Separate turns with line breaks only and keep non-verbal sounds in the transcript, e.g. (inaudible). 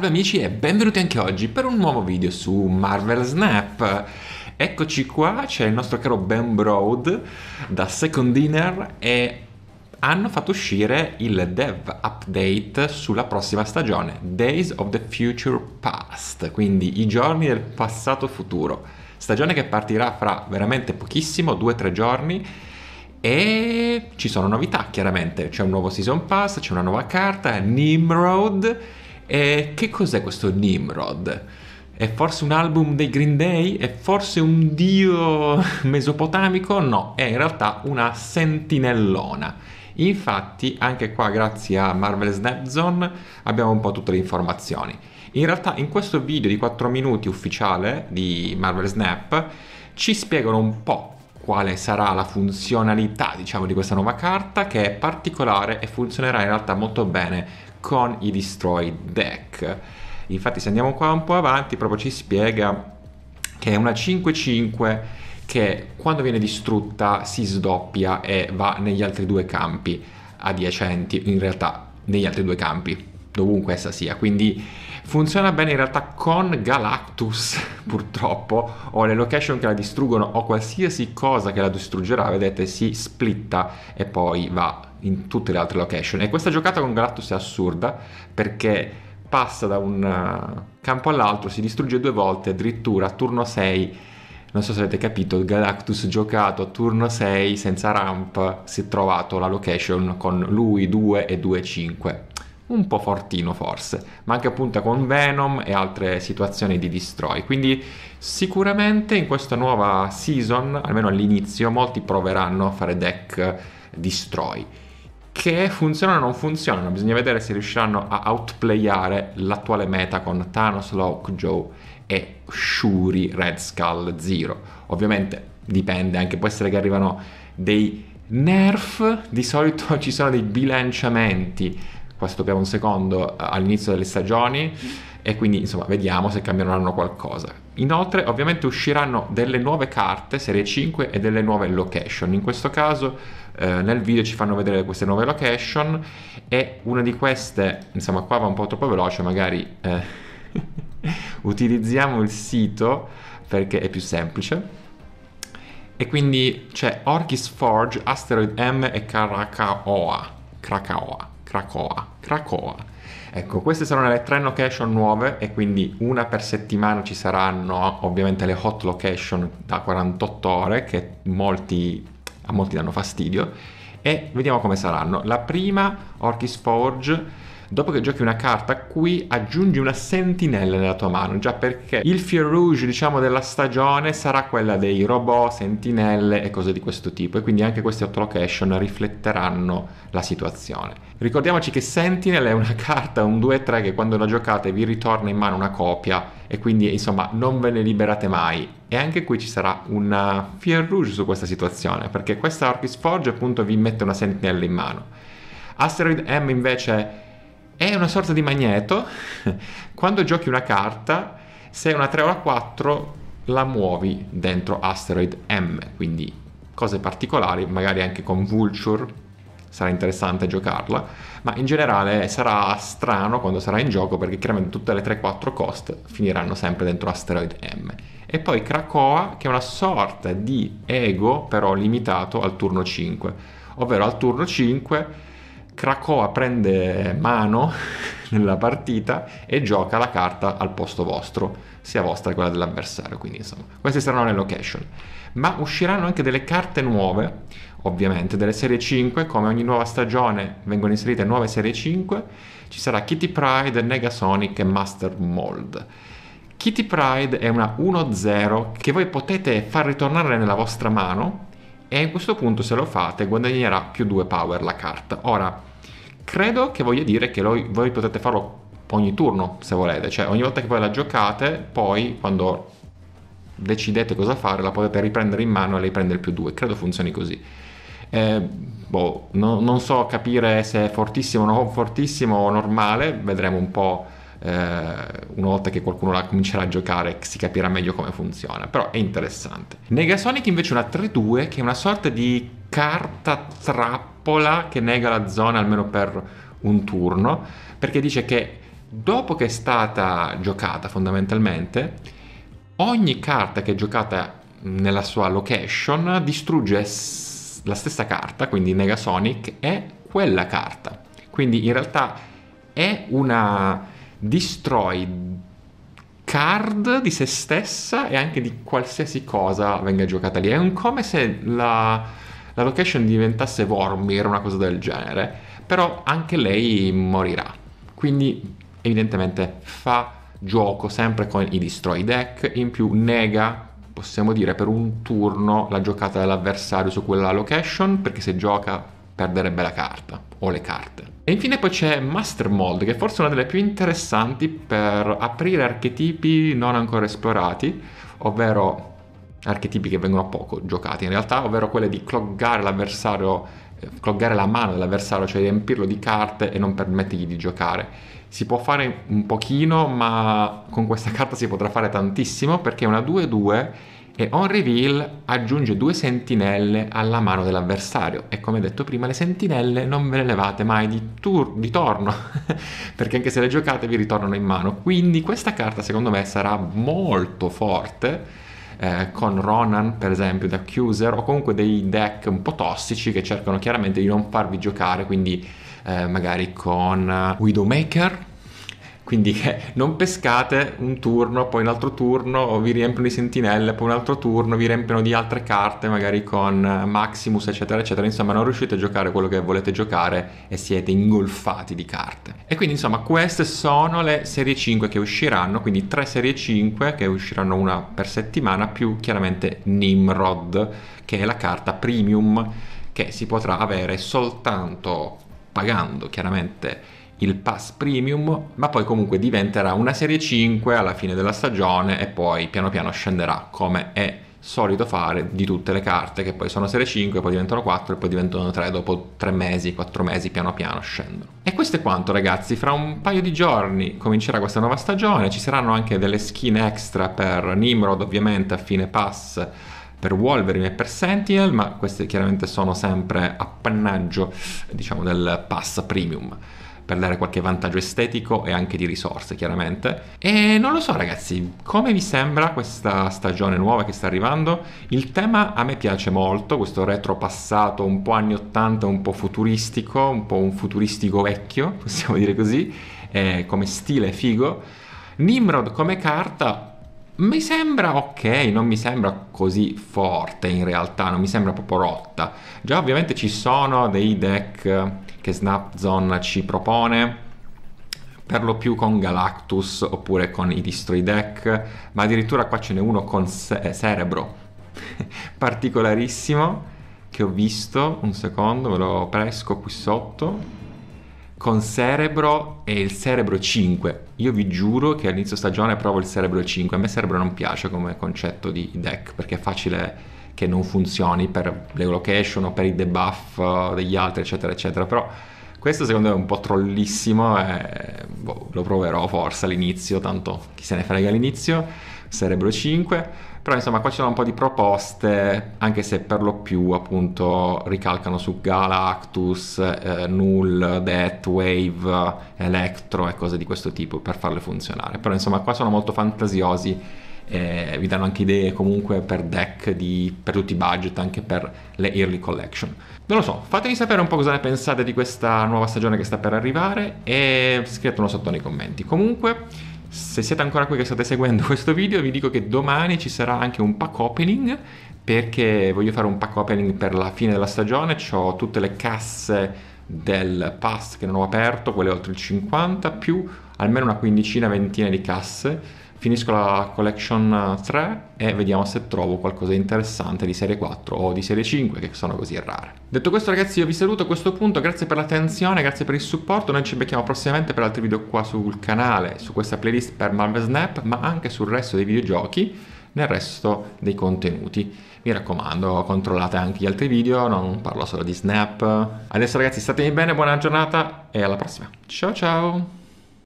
Salve amici e benvenuti anche oggi per un nuovo video su Marvel Snap. Eccoci qua, c'è il nostro caro Ben Broad da Second Dinner e hanno fatto uscire il dev update sulla prossima stagione, Days of the Future Past, quindi i giorni del passato futuro. Stagione che partirà fra veramente pochissimo, 2-3 giorni, e ci sono novità chiaramente, c'è un nuovo season pass, c'è una nuova carta, Nimrod e che cos'è questo Nimrod? È forse un album dei Green Day? È forse un dio (laughs) mesopotamico? No, è in realtà una sentinellona. Infatti, anche qua, grazie a Marvel Snap Zone, abbiamo un po' tutte le informazioni. In realtà, in questo video di 4 minuti ufficiale di Marvel Snap, ci spiegano un po' quale sarà la funzionalità, diciamo, di questa nuova carta, che è particolare e funzionerà in realtà molto bene con i Destroy Deck. Infatti se andiamo qua un po' avanti proprio ci spiega che è una 5-5 che quando viene distrutta si sdoppia e va negli altri due campi adiacenti, in realtà negli altri due campi, dovunque essa sia. Quindi funziona bene in realtà con Galactus, (laughs) purtroppo, o le location che la distruggono o qualsiasi cosa che la distruggerà, vedete, si splitta e poi va in tutte le altre location. E questa giocata con Galactus è assurda perché passa da un eh, campo all'altro, si distrugge due volte, addirittura a turno 6. Non so se avete capito, il Galactus giocato a turno 6 senza ramp si è trovato la location con lui 2 e 2 5. Un po' fortino forse, ma anche appunto con Venom e altre situazioni di destroy. Quindi sicuramente in questa nuova season, almeno all'inizio, molti proveranno a fare deck destroy che funzionano o non funzionano. Bisogna vedere se riusciranno a outplayare l'attuale meta con Thanos, Lockjaw e Shuri Red Skull Zero. Ovviamente dipende, anche può essere che arrivano dei nerf, di solito (laughs) ci sono dei bilanciamenti poi stoppiamo un secondo eh, all'inizio delle stagioni e quindi insomma vediamo se cambieranno qualcosa. Inoltre ovviamente usciranno delle nuove carte serie 5 e delle nuove location, in questo caso eh, nel video ci fanno vedere queste nuove location e una di queste, insomma qua va un po' troppo veloce, magari eh, (laughs) utilizziamo il sito perché è più semplice. E quindi c'è Orchis Forge, Asteroid M e Krakaoa. Krakaoa. Krakoa. Krakoa. Ecco, queste saranno le tre location nuove e quindi una per settimana ci saranno ovviamente le hot location da 48 ore che molti, a molti danno fastidio e vediamo come saranno. La prima, Orchis Forge, dopo che giochi una carta qui aggiungi una sentinella nella tua mano, già perché il fil rouge diciamo della stagione sarà quella dei robot, sentinelle e cose di questo tipo e quindi anche queste 8 location rifletteranno la situazione. Ricordiamoci che Sentinel è una (laughs) carta, un 2-3 che quando la giocate vi ritorna in mano una copia e quindi insomma non ve ne liberate mai. E anche qui ci sarà una uh, Fear Rouge su questa situazione, perché questa Orchis Forge appunto vi mette una sentinella in mano. Asteroid M invece è una sorta di magneto. (laughs) Quando giochi una carta, se è una 3 o una 4, la muovi dentro Asteroid M, quindi cose particolari, magari anche con Vulture sarà interessante giocarla, ma in generale sarà strano quando sarà in gioco perché chiaramente tutte le 3-4 cost finiranno sempre dentro Asteroid M. E poi Krakoa che è una sorta di ego però limitato al turno 5, ovvero al turno 5 Krakoa prende mano (laughs) nella partita e gioca la carta al posto vostro, sia vostra che quella dell'avversario. Quindi, insomma, queste saranno le location. Ma usciranno anche delle carte nuove, ovviamente, delle serie 5, come ogni nuova stagione vengono inserite nuove serie 5. Ci sarà Kitty Pride, Negasonic e Master Mold. Kitty Pride è una 1-0 che voi potete far ritornare nella vostra mano e a questo punto se lo fate guadagnerà più 2 power la carta. Ora, credo che voglia dire che voi, voi potete farlo ogni turno se volete, cioè ogni volta che voi la giocate, poi quando decidete cosa fare la potete riprendere in mano e lei prende il più 2, credo funzioni così. Eh, boh, no, non so capire se è fortissimo o non fortissimo o normale, vedremo un po' eh, una volta che qualcuno la comincerà a giocare si capirà meglio come funziona, però è interessante. Negasonic invece è una 3-2 che è una sorta di carta trappola che nega la zona almeno per un turno, perché dice che dopo che è stata giocata fondamentalmente, ogni carta che è giocata nella sua location distrugge la stessa carta, quindi Negasonic è quella carta. Quindi in realtà è una destroy card di se stessa e anche di qualsiasi cosa venga giocata lì. È un come se la, la location diventasse Vormir, una cosa del genere, però anche lei morirà. Quindi evidentemente fa gioco sempre con i destroy deck, in più nega possiamo dire per un turno la giocata dell'avversario su quella location perché se gioca perderebbe la carta o le carte. E infine poi c'è Master Mold, che è forse una delle più interessanti per aprire archetipi non ancora esplorati, ovvero archetipi che vengono poco giocati in realtà, ovvero quelle di cloggare l'avversario, eh, cloggare la mano dell'avversario, cioè riempirlo di carte e non permettergli di giocare. Si può fare un pochino, ma con questa (laughs) carta si potrà fare tantissimo perché è una 2-2 e on reveal aggiunge due sentinelle alla mano dell'avversario e come detto prima le sentinelle non ve le levate mai di, tur- di torno (laughs) perché anche se le giocate vi ritornano in mano quindi questa carta secondo me sarà molto forte eh, con Ronan per esempio da Accuser o comunque dei deck un po' tossici che cercano chiaramente di non farvi giocare quindi eh, magari con Widowmaker quindi che non pescate un turno, poi un altro turno, vi riempiono di sentinelle, poi un altro turno, vi riempiono di altre carte, magari con eh, Maximus, eccetera, eccetera. Insomma, non riuscite a giocare quello che volete giocare e siete ingolfati di carte. E quindi, insomma, queste sono le serie 5 che usciranno, quindi tre serie 5 che usciranno una per settimana, più chiaramente Nimrod, che è la carta premium che si potrà avere soltanto pagando chiaramente il pass premium, ma poi comunque diventerà una serie 5 alla fine della stagione e poi piano piano scenderà come è solito fare di tutte le carte che poi sono serie 5, poi diventano 4 e poi diventano 3 dopo 3 mesi, 4 mesi piano piano scendono. E questo è quanto ragazzi, fra un paio di giorni comincerà questa nuova stagione, ci saranno anche delle skin extra per Nimrod ovviamente a fine pass per Wolverine e per Sentinel, ma queste chiaramente sono sempre appannaggio diciamo del pass premium per dare qualche vantaggio estetico e anche di risorse, chiaramente. E non lo so, ragazzi, come vi sembra questa stagione nuova che sta arrivando? Il tema a me piace molto, questo retro passato un po' anni 80, un po' futuristico, un po' un futuristico vecchio, (laughs) possiamo dire così, eh, come stile figo. Nimrod come carta mi sembra ok, non mi sembra così forte in realtà, non mi sembra proprio rotta. Già ovviamente ci sono dei deck che Snapzone ci propone, per lo più con Galactus oppure con i Destroy Deck, ma addirittura qua ce n'è uno con ce- eh, Cerebro, (laughs) particolarissimo, che ho visto, un secondo, ve lo presco qui sotto con Cerebro e il Cerebro 5. Io vi giuro che all'inizio stagione provo il Cerebro 5. A me Cerebro non piace come concetto di deck perché è facile che non funzioni per le location o per i debuff eh, degli altri, eccetera, eccetera. Però questo secondo me è un po' trollissimo, e, boh, lo proverò forse all'inizio, tanto chi se ne frega all'inizio, sarebbero 5. Però insomma qua c'erano un po' di proposte, anche se per lo più appunto ricalcano su Galactus, eh, Null, Death, Wave, Electro e cose di questo tipo per farle funzionare. Però insomma qua sono molto fantasiosi eh, vi danno anche idee comunque per deck, di, per tutti i budget, anche per le early collection. Non lo so, fatemi sapere un po' cosa ne pensate di questa nuova stagione che sta per arrivare e scrivetelo sotto nei commenti. Comunque, se siete ancora qui che state seguendo (laughs) questo video, vi dico che domani ci sarà anche un pack opening perché voglio fare un pack opening per la fine della stagione, ho tutte le casse del pass che non ho aperto, quelle oltre il 50, più almeno una quindicina, ventina di casse finisco la collection 3 e vediamo se trovo qualcosa di interessante di serie 4 o di serie 5 che sono così rare. Detto questo ragazzi io vi saluto a questo punto, grazie per l'attenzione, grazie per il supporto, noi ci becchiamo prossimamente per altri video qua sul canale, su questa playlist per Marvel Snap, ma anche sul resto dei videogiochi, nel resto dei contenuti. Mi raccomando, controllate anche gli altri video, non parlo solo di Snap. Adesso ragazzi statemi bene, buona giornata e alla prossima. Ciao ciao!